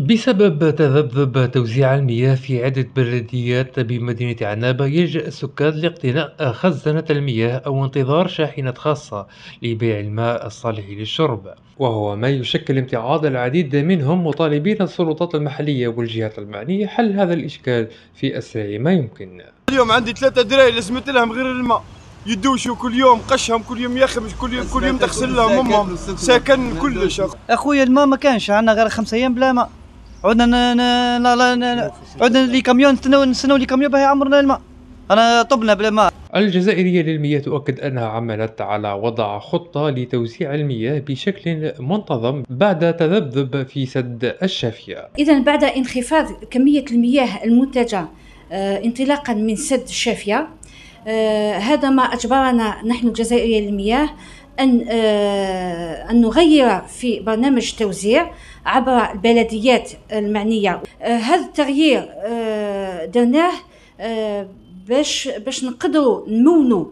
بسبب تذبذب توزيع المياه في عدة بلديات بمدينة عنابة يلجأ السكان لاقتناء خزنة المياه أو انتظار شاحنة خاصة لبيع الماء الصالح للشرب وهو ما يشكل امتعاض العديد منهم مطالبين السلطات المحلية والجهات المعنية حل هذا الإشكال في أسرع ما يمكن اليوم عندي ثلاثة دراي لازمت لهم غير الماء يدوشوا كل يوم قشهم كل يوم يخمش كل يوم كل يوم تغسل لهم امهم ساكن كلش اخويا الماء ما كانش عندنا غير خمس ايام بلا ماء عدنا ن... لا لا ن... عدنا لي كاميون نستناو نستناو لي كاميون باه يعمرنا الماء انا طبنا بلا ماء الجزائرية للمياه تؤكد أنها عملت على وضع خطة لتوزيع المياه بشكل منتظم بعد تذبذب في سد الشافية إذا بعد انخفاض كمية المياه المنتجة آه، انطلاقا من سد الشافية آه، هذا ما أجبرنا نحن الجزائرية للمياه ان آه، ان نغير في برنامج التوزيع عبر البلديات المعنيه آه، هذا التغيير آه، درناه باش باش نقدروا نمونوا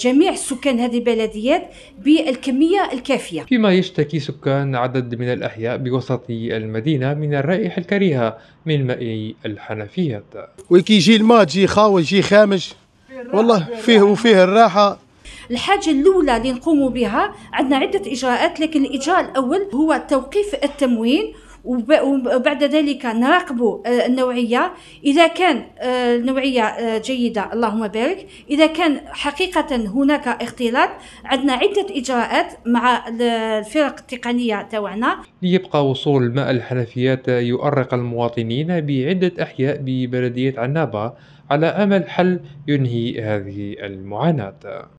جميع سكان هذه البلديات بالكمية الكافية فيما يشتكي سكان عدد من الأحياء بوسط المدينة من الرائحة الكريهة من ماء الحنفية وكي يجي الماء يجي خاوي يجي خامج والله فيه وفيه الراحة الحاجه الاولى اللي نقوم بها عندنا عده اجراءات لكن الاجراء الاول هو توقيف التموين وبعد ذلك نراقب آه، النوعية إذا كان النوعية آه، آه، جيدة اللهم بارك إذا كان حقيقة هناك اختلاط عندنا عدة إجراءات مع الفرق التقنية توعنا ليبقى وصول الماء الحنفيات يؤرق المواطنين بعدة أحياء ببلدية عنابة على أمل حل ينهي هذه المعاناة